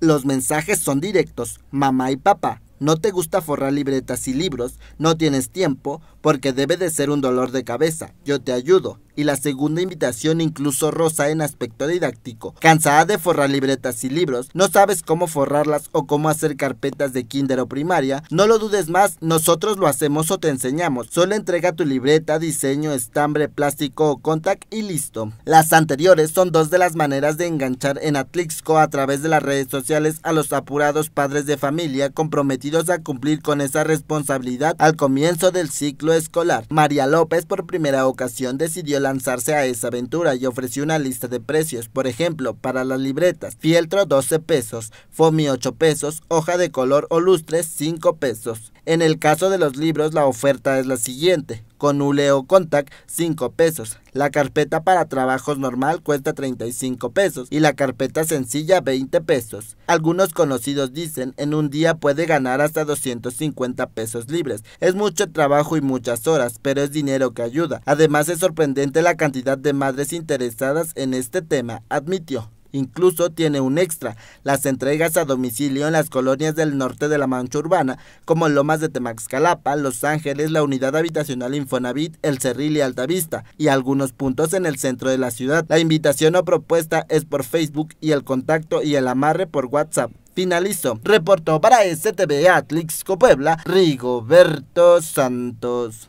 Los mensajes son directos, mamá y papá. No te gusta forrar libretas y libros, no tienes tiempo, porque debe de ser un dolor de cabeza. Yo te ayudo, y la segunda invitación incluso rosa en aspecto didáctico. Cansada de forrar libretas y libros, no sabes cómo forrarlas o cómo hacer carpetas de kinder o primaria, no lo dudes más, nosotros lo hacemos o te enseñamos. Solo entrega tu libreta, diseño, estambre, plástico o contact y listo. Las anteriores son dos de las maneras de enganchar en Atlixco a través de las redes sociales a los apurados padres de familia comprometidos a cumplir con esa responsabilidad al comienzo del ciclo escolar. María López por primera ocasión decidió la lanzarse a esa aventura y ofreció una lista de precios, por ejemplo, para las libretas, fieltro 12 pesos, fomi 8 pesos, hoja de color o lustre 5 pesos. En el caso de los libros, la oferta es la siguiente. Con Uleo Contact, 5 pesos. La carpeta para trabajos normal cuesta 35 pesos y la carpeta sencilla 20 pesos. Algunos conocidos dicen, en un día puede ganar hasta 250 pesos libres. Es mucho trabajo y muchas horas, pero es dinero que ayuda. Además es sorprendente la cantidad de madres interesadas en este tema, admitió. Incluso tiene un extra, las entregas a domicilio en las colonias del norte de la mancha urbana, como Lomas de Temaxcalapa, Los Ángeles, la unidad habitacional Infonavit, El Cerril y Altavista, y algunos puntos en el centro de la ciudad. La invitación o propuesta es por Facebook y el contacto y el amarre por WhatsApp. Finalizo. Reportó para STV Atlixco Puebla, Rigoberto Santos.